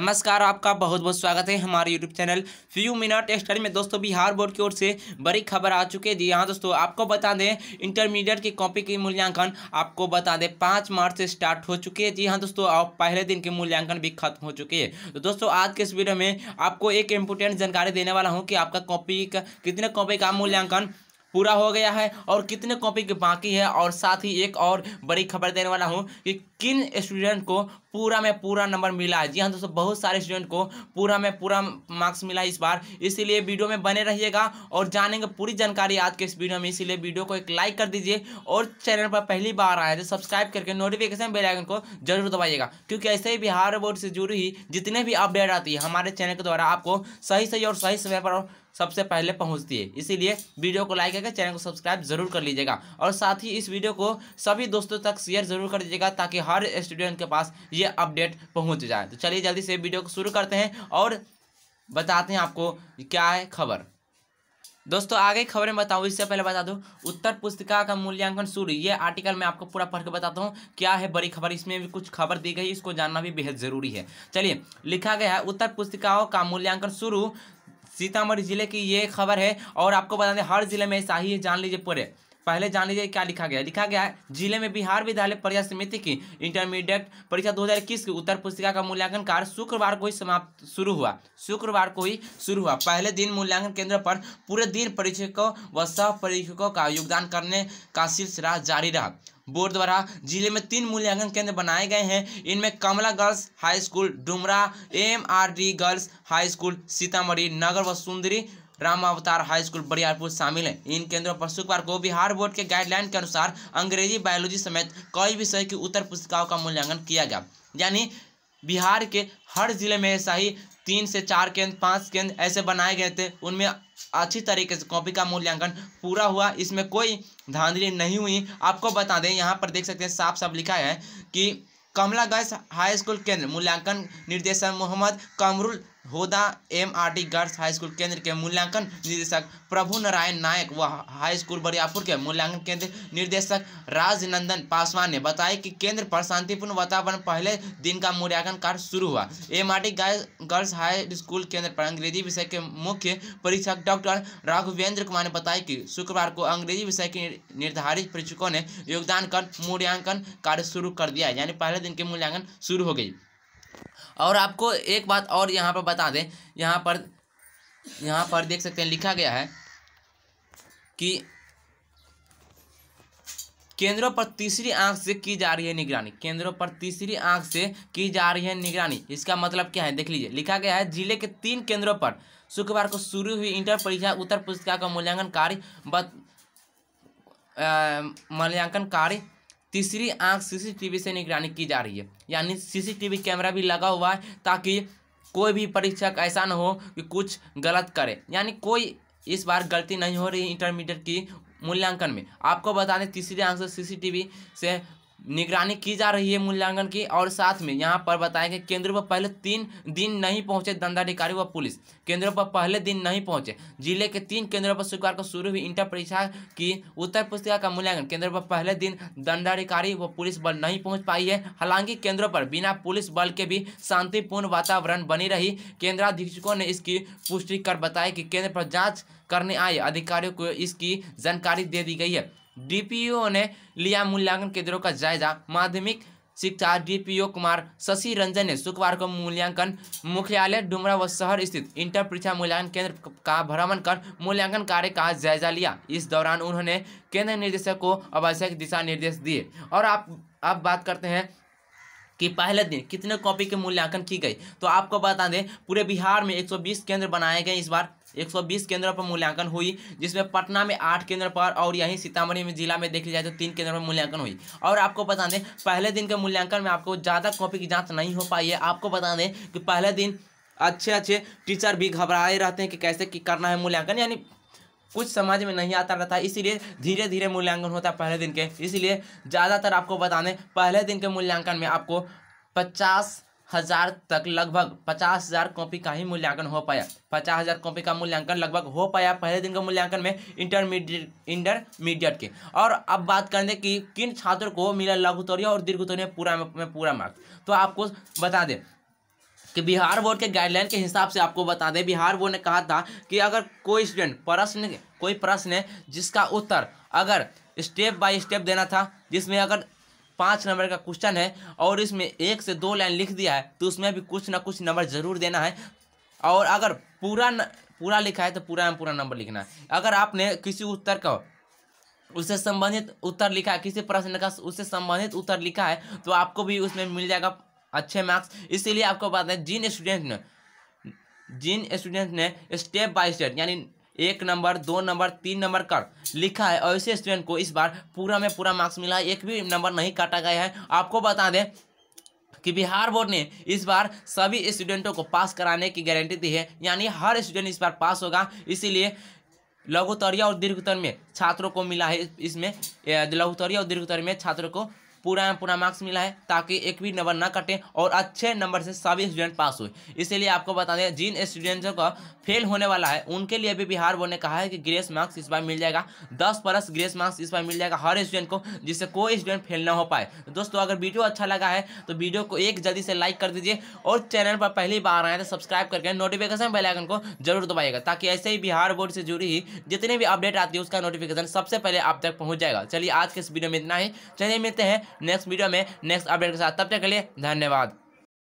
नमस्कार आपका बहुत बहुत स्वागत है हमारे YouTube channel few minute study में दोस्तों बिहार बोर्ड की ओर से बड़ी खबर आ चुकी है जी हाँ दोस्तों आपको बता दें इंटरमीडिएट की कॉपी की मूल्यांकन आपको बता दें पाँच मार्च से स्टार्ट हो चुके हैं जी हाँ दोस्तों आप पहले दिन के मूल्यांकन भी खत्म हो चुके हैं तो दोस्तों आज के इस वीडियो में आपको एक इम्पोर्टेंट जानकारी देने वाला हूँ कि आपका कॉपी का कितने कॉपी का मूल्यांकन पूरा हो गया है और कितने कॉपी के बाकी है और साथ ही एक और बड़ी खबर देने वाला हूँ कि किन स्टूडेंट को पूरा में पूरा नंबर मिला है जी हाँ दोस्तों बहुत सारे स्टूडेंट को पूरा में पूरा मार्क्स मिला इस बार इसीलिए वीडियो में बने रहिएगा और जानेंगे पूरी जानकारी आज के इस वीडियो में इसीलिए वीडियो को एक लाइक कर दीजिए और चैनल पर पहली बार आए तो सब्सक्राइब करके नोटिफिकेशन बेल आइकन को जरूर दबाइएगा क्योंकि ऐसे ही बिहार बोर्ड से जुड़ी ही जितने भी अपडेट आती है हमारे चैनल के द्वारा आपको सही सही और सही समय पर सबसे पहले पहुँचती है इसीलिए वीडियो को लाइक करके चैनल को सब्सक्राइब जरूर कर लीजिएगा और साथ ही इस वीडियो को सभी दोस्तों तक शेयर जरूर कर दीजिएगा ताकि हर स्टूडेंट के पास ये अपडेट पहुँच जाए तो चलिए जल्दी से वीडियो को शुरू करते हैं और बताते हैं आपको क्या है खबर दोस्तों आगे खबरें बताऊँ इससे पहले बता दूँ उत्तर पुस्तिका का मूल्यांकन शुरू ये आर्टिकल मैं आपको पूरा पढ़ के बताता हूँ क्या है बड़ी खबर इसमें भी कुछ खबर दी गई इसको जानना भी बेहद जरूरी है चलिए लिखा गया है उत्तर पुस्तिकाओं का मूल्यांकन शुरू सीतामढ़ी जिले की ये खबर है और आपको बता दें हर जिले में ऐसा ही है जान लीजिए पूरे पहले जान लीजिए क्या लिखा गया लिखा गया है जिले में बिहार विद्यालय परीक्षा समिति की इंटरमीडिएट परीक्षा 2021 की उत्तर पुस्तिका का मूल्यांकन कार्य शुक्रवार को ही समाप्त शुरू हुआ शुक्रवार को ही शुरू हुआ पहले दिन मूल्यांकन केंद्र पर पूरे दिन परीक्षकों व सह परीक्षकों का योगदान करने का सिलसिला जारी रहा बोर्ड द्वारा जिले में तीन मूल्यांकन केंद्र बनाए गए हैं इनमें Kamla girls high school Dumra MRD girls high school Sitamarhi नगर व सुंदरी राम अवतार हाई स्कूल बरियारपुर शामिल है इन केंद्रों पर शुक्रवार को बिहार बोर्ड के गाइडलाइन के अनुसार अंग्रेजी बायोलॉजी समेत कई विषय की उत्तर पुस्तिकाओं का मूल्यांकन किया गया यानी बिहार के हर जिले में ऐसा ही तीन से चार केंद्र पांच केंद्र ऐसे बनाए गए थे उनमें अच्छी तरीके से कॉपी का मूल्यांकन पूरा हुआ इसमें कोई धांधली नहीं हुई आपको बता दें यहाँ पर देख सकते हैं साफ साफ लिखा है कि गर्ल्स हाई स्कूल केंद्र मूल्यांकन निर्देशक Mohammad Kamrul Hoda M R D girls high school केंद्र के मूल्यांकन निदेशक प्रभु नारायण नायक व हाई स्कूल बरियापुर के मूल्यांकन केंद्र निर्देशक राजनंदन पासवान ने बताया कि केंद्र पर शांतिपूर्ण वातावरण पहले दिन का मूल्यांकन कार्य शुरू हुआ M R D girls high school केंद्र पर अंग्रेजी विषय के मुख्य परीक्षक डॉक्टर राघवेंद्र कुमार ने बताया कि शुक्रवार को अंग्रेजी विषय के निर्धारित परीक्षकों ने योगदान कर मूल्यांकन कार्य शुरू कर दिया यानी पहले दिन के मूल्यांकन शुरू हो गई और आपको एक बात और यहाँ पर बता दें यहाँ पर यहाँ पर देख सकते हैं लिखा गया है कि केंद्रों पर तीसरी आंख से की जा रही है निगरानी केंद्रों पर तीसरी आंख से की जा रही है निगरानी इसका मतलब क्या है देख लीजिए लिखा गया है जिले के तीन केंद्रों पर शुक्रवार को शुरू हुई इंटर परीक्षा उत्तर पुस्तिका का मूल्यांकन कार्य मूल्यांकन कार्य तीसरी आंख सीसीटीवी से निगरानी की जा रही है यानी सीसीटीवी कैमरा भी लगा हुआ है ताकि कोई भी परीक्षक ऐसा ना हो कि कुछ गलत करे यानी कोई इस बार गलती नहीं हो रही इंटरमीडिएट की मूल्यांकन में आपको बता दें तीसरी आंख से सीसीटीवी से निगरानी की जा रही है मूल्यांकन की और साथ में यहाँ पर बताया कि केंद्रों पर पहले तीन दिन नहीं पहुंचे दंडाधिकारी व पुलिस केंद्रों पर पहले दिन नहीं पहुंचे जिले के तीन केंद्रों पर शुक्रवार को शुरू हुई इंटर परीक्षा की उत्तर पुस्तिका का मूल्यांकन केंद्रों पर पहले दिन दंडाधिकारी व पुलिस बल नहीं पहुँच पाई है हालांकि केंद्रों पर बिना पुलिस बल के भी शांतिपूर्ण वातावरण बनी रही केंद्राधीक्षकों ने इसकी पुष्टि कर बताया कि केंद्र पर जाँच करने आए अधिकारियों को इसकी जानकारी दे दी गई है डीपीओ ने लिया मूल्यांकन केंद्रों का जायजा माध्यमिक शिक्षा डीपीओ कुमार शशि रंजन ने शुक्रवार को मूल्यांकन मुख्यालय डुमरा व शहर स्थित इंटर परीक्षा मूल्यांकन केंद्र का भ्रमण कर मूल्यांकन कार्य का जायजा लिया इस दौरान उन्होंने केंद्र निर्देशक को आवश्यक दिशा निर्देश दिए और आप अब बात करते हैं कि पहले दिन कितने कॉपी के मूल्यांकन की गई तो आपको बता दें पूरे बिहार में 120 केंद्र बनाए गए इस बार 120 केंद्रों पर मूल्यांकन हुई जिसमें पटना में आठ केंद्र पर और यहीं सीतामढ़ी में जिला में देखी जाए तो तीन केंद्रों पर मूल्यांकन हुई और आपको बता दें पहले दिन के मूल्यांकन में आपको ज़्यादा कॉपी की जाँच नहीं हो पाई है आपको बता दें कि पहले दिन अच्छे अच्छे टीचर भी घबराए रहते हैं कि कैसे कि करना है मूल्यांकन यानी कुछ समझ में नहीं आता रहता इसीलिए धीरे धीरे मूल्यांकन होता है पहले दिन के इसीलिए ज़्यादातर आपको बता दें पहले दिन के मूल्यांकन में आपको पचास हजार तक लगभग पचास हजार कॉपी का ही मूल्यांकन हो पाया पचास हजार कॉपी का मूल्यांकन लगभग हो पाया पहले दिन का मूल्यांकन में इंटरमीडिएट इंटरमीडिएट के और अब बात कर दें कि किन छात्रों को मिला लघुतरीय और दीर्घोत्तरीय पूरा में पूरा मार्क्स तो आपको बता दें कि बिहार बोर्ड के गाइडलाइन के हिसाब से आपको बता दें बिहार बोर्ड ने कहा था कि अगर कोई स्टूडेंट प्रश्न कोई प्रश्न है जिसका उत्तर अगर स्टेप बाय स्टेप देना था जिसमें अगर पाँच नंबर का क्वेश्चन है और इसमें एक से दो लाइन लिख दिया है तो उसमें भी कुछ ना कुछ नंबर जरूर देना है और अगर पूरा न, पूरा लिखा है तो पूरा में पूरा नंबर लिखना है अगर आपने किसी उत्तर का उससे संबंधित उत्तर लिखा है किसी प्रश्न का उससे संबंधित उत्तर लिखा है तो आपको भी उसमें मिल जाएगा अच्छे मार्क्स इसीलिए आपको बताएं जिन स्टूडेंट ने जिन स्टूडेंट ने स्टेप बाय स्टेप यानी एक नंबर दो नंबर तीन नंबर कर लिखा है और ऐसे स्टूडेंट को इस बार पूरा में पूरा मार्क्स मिला है एक भी नंबर नहीं काटा गया है आपको बता दें कि बिहार बोर्ड ने इस बार सभी स्टूडेंटों को पास कराने की गारंटी दी है यानी हर स्टूडेंट इस बार पास होगा इसीलिए लघुतरिया और दीर्घतर में छात्रों को मिला है इसमें लघुतरिया और दीर्घतर में छात्रों को पूरा में पूरा मार्क्स मिला है ताकि एक भी नंबर ना कटे और अच्छे नंबर से सभी स्टूडेंट पास हुए इसीलिए आपको बता दें जिन स्टूडेंट्स का फेल होने वाला है उनके लिए भी बिहार बोर्ड ने कहा है कि ग्रेस मार्क्स इस बार मिल जाएगा दस प्लस ग्रेस मार्क्स इस बार मिल जाएगा हर स्टूडेंट को जिससे कोई स्टूडेंट फेल ना हो पाए तो दोस्तों अगर वीडियो अच्छा लगा है तो वीडियो को एक जल्दी से लाइक कर दीजिए और चैनल पर पहली बार आए तो सब्सक्राइब करके नोटिफिकेशन बेलाइकन को जरूर दबाइएगा ताकि ऐसे ही बिहार बोर्ड से जुड़ी ही जितनी भी अपडेट आती है उसका नोटिफिकेशन सबसे पहले आप तक पहुंच जाएगा चलिए आज के इस वीडियो में इतना ही चलिए मिलते हैं नेक्स्ट वीडियो में नेक्स्ट अपडेट के साथ तब तक के लिए धन्यवाद